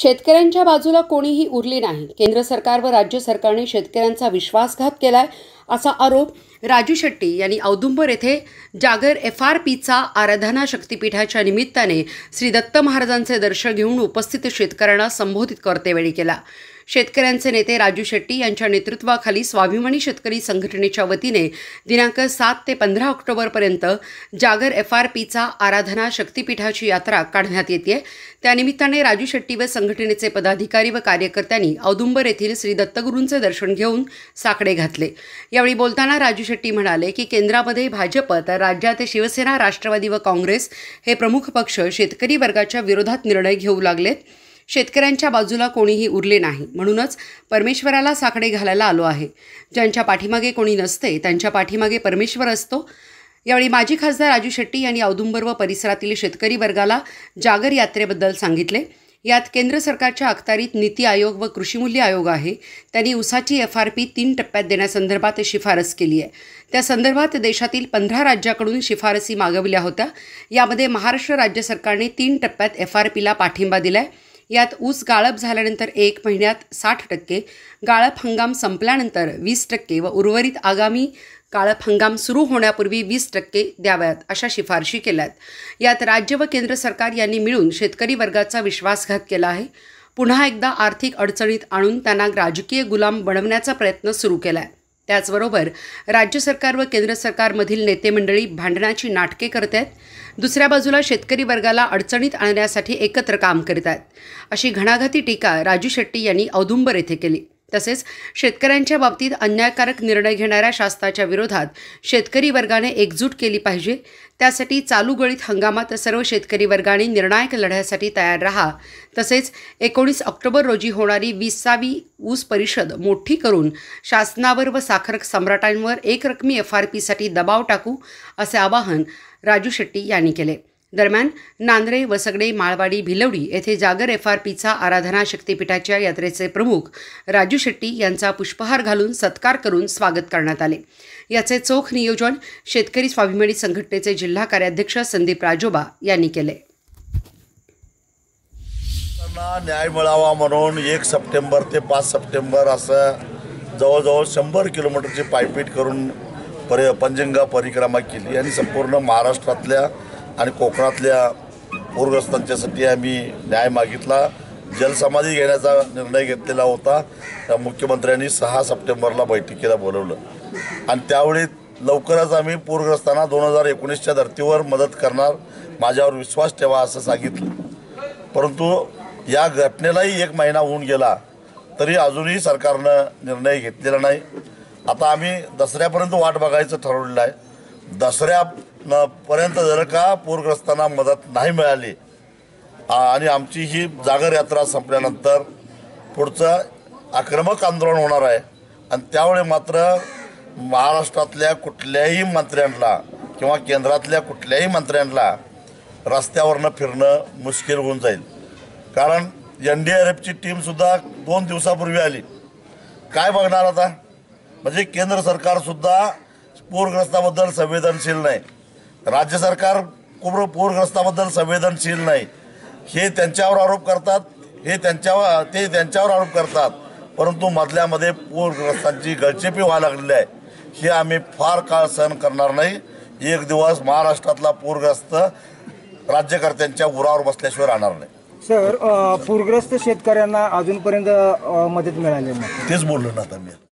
शेतकऱ्यांच्या बाजूला कोणीही उरली नाही केंद्र सरकार व राज्य सरकारने शेतकऱ्यांचा विश्वासघात केलाय असा आरोप राजू शेट्टी यांनी औदुंबर येथे जागर एफ आर पीचा आराधना शक्तीपीठाच्या निमित्ताने श्री दत्त महाराजांचे दर्शन घेऊन उपस्थित शेतकऱ्यांना संबोधित करतेवेळी केला शेतकऱ्यांचे नेते राजू शेट्टी यांच्या नेतृत्वाखाली स्वाभिमानी शेतकरी संघटनेच्या वतीने दिनांक सात ते पंधरा ऑक्टोबरपर्यंत जागर एफ आर पीचा आराधना शक्तीपीठाची यात्रा काढण्यात येते त्यानिमित्ताने राजू शेट्टी व संघटनेचे पदाधिकारी व कार्यकर्त्यांनी औदुंबर येथील श्री दत्तगुरूंचे दर्शन घेऊन साकडे घातले यावेळी बोलताना राजू शेट्टी म्हणाले की केंद्रामध्ये भाजप तर राज्यात शिवसेना राष्ट्रवादी व काँग्रेस हे प्रमुख पक्ष शेतकरी वर्गाच्या विरोधात निर्णय घेऊ लागलेत शेतकऱ्यांच्या बाजूला कोणीही उरले नाही म्हणूनच परमेश्वराला साकडे घालायला आलो आहे ज्यांच्या पाठीमागे कोणी नसते त्यांच्या पाठीमागे परमेश्वर असतो यावेळी माजी खासदार राजू शेट्टी यांनी औदुंबर व परिसरातील शेतकरी वर्गाला जागर यात्रेबद्दल सांगितले यात केंद्र सरकारच्या अखत्यारीत नीती आयोग व कृषीमूल्य आयोग आहे त्यांनी उसाची एफ आर पी तीन टप्प्यात देण्यासंदर्भात शिफारस केली आहे त्या संदर्भात देशातील पंधरा राज्याकडून शिफारसी मागवल्या होत्या यामध्ये महाराष्ट्र राज्य सरकारने तीन टप्प्यात एफ आर पीला पाठिंबा दिला आहे यात ऊस गाळप झाल्यानंतर एक महिन्यात साठ टक्के गाळप हंगाम संपल्यानंतर वीस टक्के व उर्वरित आगामी गाळप हंगाम सुरू होण्यापूर्वी वीस टक्के द्याव्यात अशा शिफारशी केल्यात यात राज्य व केंद्र सरकार यांनी मिळून शेतकरी वर्गाचा विश्वासघात केला आहे पुन्हा एकदा आर्थिक अडचणीत आणून त्यांना राजकीय गुलाम बनवण्याचा प्रयत्न सुरू केला आहे त्याचबरोबर राज्य सरकार व केंद्र सरकारमधील नेते मंडळी भांडणाची नाटके करत आहेत दुसऱ्या बाजूला शेतकरी वर्गाला अडचणीत आणण्यासाठी एकत्र काम करीत आहेत अशी घणाघाती टीका राजू शेट्टी यांनी औदुंबर येथे केली तसेच शेतकऱ्यांच्या बाबतीत अन्यायकारक निर्णय घेणाऱ्या शासनाच्या विरोधात शेतकरी वर्गाने एकजूट केली पाहिजे त्यासाठी चालू गळीत हंगामात सर्व शेतकरी वर्गाने निर्णायक लढ्यासाठी तयार राहा तसेच एकोणीस ऑक्टोबर रोजी होणारी विसावी ऊस परिषद मोठी करून शासनावर व साखर सम्राटांवर एकरकमी एफ आर पीसाठी दबाव टाकू असे आवाहन राजू शेट्टी यांनी केले दरम्यान नांद्रे वसगडे माळवाडी भिलवडी येथे जागर एफ आर पीचा आराधना शक्तीपीठाच्या यात्रेचे प्रमुख राजू शेट्टी यांचा पुष्पहार घालून सत्कार करून स्वागत करण्यात आले याचे चोख नियोजन शेतकरी स्वाभिमानी संघटनेचे जिल्हा कार्याध्यक्ष संदीप राजोबा यांनी केले न्याय मिळावा म्हणून एक सप्टेंबर ते पाच सप्टेंबर असं जवळजवळ शंभर किलोमीटरची पायपीट करून परि पंजिंगा परिक्रमा केली आणि संपूर्ण महाराष्ट्रातल्या आणि कोकणातल्या पूरग्रस्तांच्यासाठी आम्ही न्याय मागितला जलसमाधी घेण्याचा निर्णय घेतलेला होता त्या मुख्यमंत्र्यांनी सहा सप्टेंबरला बैठकीला बोलवलं आणि त्यावेळी लवकरच आम्ही पूरग्रस्तांना दोन हजार एकोणीसच्या धर्तीवर मदत करणार माझ्यावर विश्वास ठेवा असं सांगितलं परंतु या घटनेलाही एक महिना होऊन गेला तरी अजूनही सरकारनं निर्णय घेतलेला नाही आता आम्ही दसऱ्यापर्यंत वाट बघायचं ठरवलेलं आहे दसऱ्या पर्यंत जर का पूरग्रस्तांना मदत नाही मिळाली आणि आमची ही जागर यात्रा संपल्यानंतर पुढचं आक्रमक आंदोलन होणार आहे आणि त्यावेळी मात्र महाराष्ट्रातल्या कुठल्याही मंत्र्यांना किंवा केंद्रातल्या कुठल्याही मंत्र्यांना रस्त्यावरनं फिरणं मुश्किल होऊन जाईल कारण एन डी आर एफची टीमसुद्धा दोन दिवसापूर्वी आली काय बघणार आता म्हणजे केंद्र सरकारसुद्धा पूरग्रस्ताबद्दल संवेदनशील नाही राज्य सरकार कोण पूरग्रस्ताबद्दल संवेदनशील नाही हे त्यांच्यावर आरोप करतात हे त्यांच्यावर ते त्यांच्यावर आरोप करतात परंतु मधल्यामध्ये पूरग्रस्तांची गळचेपी व्हायला लागलेली आहे हे आम्ही फार काळ सहन करणार नाही एक दिवस महाराष्ट्रातला पूरग्रस्त राज्यकर्त्यांच्या उरावर बसल्याशिवाय राहणार नाही सर पूरग्रस्त शेतकऱ्यांना अजूनपर्यंत मदत मिळाली नाही तेच बोललो ना आता मी